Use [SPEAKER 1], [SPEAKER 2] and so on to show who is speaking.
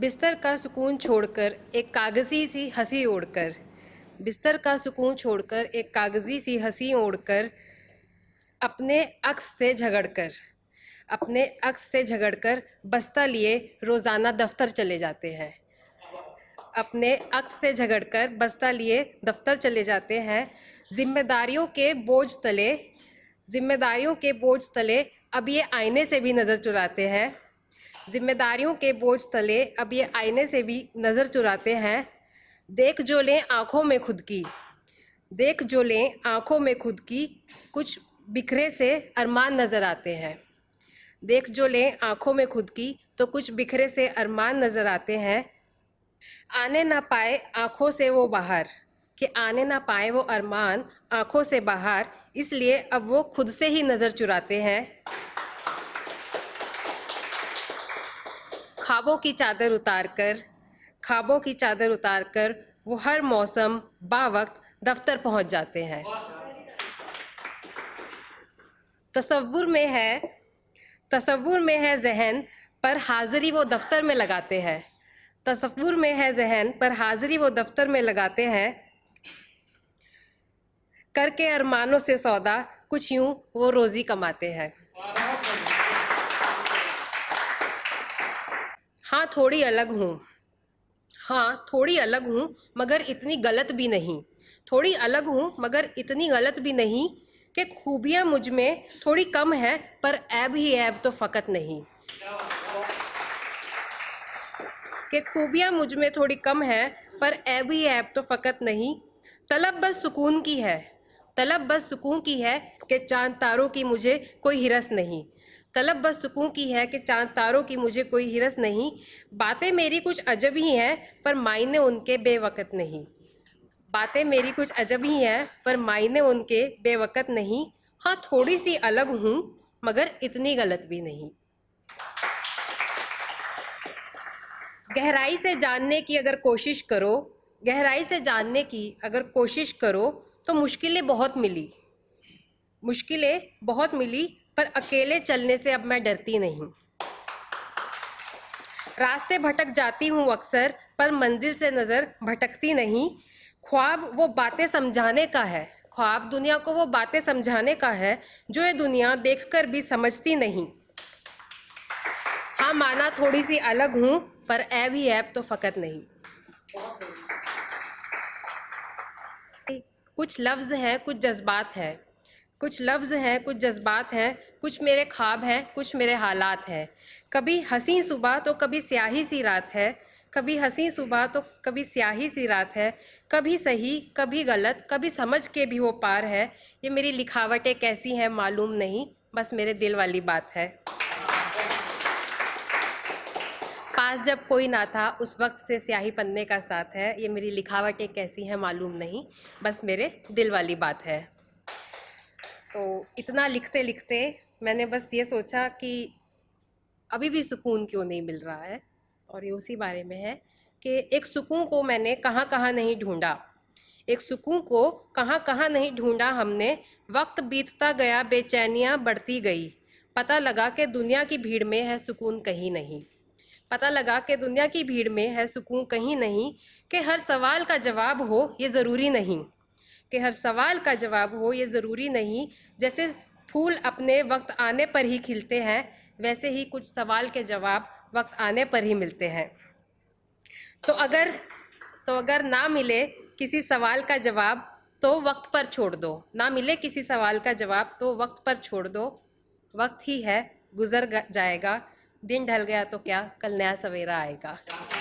[SPEAKER 1] बिस्तर का सुकून छोड़कर एक कागज़ी सी हंसी ओढ़कर बिस्तर का सुकून छोड़कर एक कागज़ी सी हंसी ओढ़कर अपने अक्स से झगड़कर अपने अक्स से झगड़कर बस्ता लिए रोज़ाना दफ्तर चले जाते हैं अपने अक्स से झगड़कर बस्ता लिए दफ्तर चले जाते हैं जिम्मेदारियों के बोझ तले जिम्मेदारियों के बोझ तले अब ये आईने से भी नज़र चुराते हैं जिम्मेदारियों के बोझ तले अब ये आईने से भी नज़र चुराते हैं देख जो लें आँखों में खुद की देख जो लें आँखों में खुद की कुछ बिखरे से अरमान नज़र आते हैं देख जो लें आँखों में खुद की तो कुछ बिखरे से अरमान नज़र आते हैं आने ना पाए आँखों से वो बाहर कि आने ना पाए वो अरमान आँखों से बाहर इसलिए अब वो खुद से ही नज़र चुराते हैं ख्वाबों की चादर उतार कर ख्वाबों की चादर उतार कर वो हर मौसम बावक्त दफ्तर पहुंच जाते हैं तस्वुर में है तस्वुर में है जहन पर हाजिरी वो दफ्तर में लगाते हैं तस्वुर में है जहन पर हाजिरी वो दफ्तर में लगाते हैं करके अरमानों से सौदा कुछ यूं वो रोज़ी कमाते हैं हाँ थोड़ी अलग हूँ हाँ थोड़ी अलग हूँ मगर इतनी गलत भी नहीं थोड़ी अलग हूँ मगर इतनी गलत भी नहीं कि खूबियाँ मुझ में थोड़ी कम है पर ऐब ही ऐब तो फ़कत नहीं कि खूबियाँ मुझ में थोड़ी कम है पर ऐब ही ऐब तो फ़कत नहीं तलब बस सुकून की है तलब बस सुकून की है कि चांद तारों की मुझे कोई हिरस नहीं तलब बस सुकून की है कि चांद तारों की मुझे कोई हिरस नहीं बातें मेरी कुछ अजब ही हैं पर मायने उनके बेवकत नहीं बातें मेरी कुछ अजब ही हैं पर मायने उनके बेवकत नहीं हाँ थोड़ी सी अलग हूँ मगर इतनी गलत भी नहीं गहराई से जानने की अगर कोशिश करो गहराई से जानने की अगर कोशिश करो तो मुश्किलें बहुत मिली मुश्किलें बहुत मिली पर अकेले चलने से अब मैं डरती नहीं रास्ते भटक जाती हूँ अक्सर पर मंजिल से नज़र भटकती नहीं ख्वाब वो बातें समझाने का है ख्वाब दुनिया को वो बातें समझाने का है जो ये दुनिया देखकर भी समझती नहीं हाँ माना थोड़ी सी अलग हूँ पर ऐब ही ऐब तो फ़कत नहीं कुछ लफ्ज़ हैं कुछ जज्बात है कुछ लफ्ज़ हैं कुछ जज्बात हैं कुछ मेरे ख्वाब हैं कुछ मेरे हालात हैं कभी हंसी सुबह तो कभी स्याही सी रात है कभी हंसी सुबह तो कभी स्याही सी रात है कभी सही कभी गलत कभी समझ के भी वो पार है ये मेरी लिखावटें कैसी हैं मालूम नहीं बस मेरे दिल वाली बात है पास जब कोई ना था उस वक्त से स्याही पन्ने का साथ है ये मेरी लिखावटें कैसी हैं मालूम नहीं बस मेरे दिल वाली बात है तो इतना लिखते लिखते मैंने बस ये सोचा कि अभी भी सुकून क्यों नहीं मिल रहा है और ये उसी बारे में है कि एक सुकून को मैंने कहाँ कहाँ नहीं ढूंढा एक सुकून को कहाँ कहाँ नहीं ढूंढा हमने वक्त बीतता गया बेचैनियाँ बढ़ती गई पता लगा कि दुनिया की भीड़ में है सुकून कहीं नहीं पता लगा कि दुनिया की भीड़ में है सुकून कहीं नहीं कि हर सवाल का जवाब हो ये ज़रूरी नहीं कि हर सवाल का जवाब हो ये ज़रूरी नहीं जैसे फूल अपने वक्त आने पर ही खिलते हैं वैसे ही कुछ सवाल के जवाब वक्त आने पर ही मिलते हैं तो अगर तो अगर ना मिले किसी सवाल का जवाब तो वक्त पर छोड़ दो ना मिले किसी सवाल का जवाब तो वक्त पर छोड़ दो वक्त ही है गुजर जाएगा दिन ढल गया तो क्या कल नया सवेरा आएगा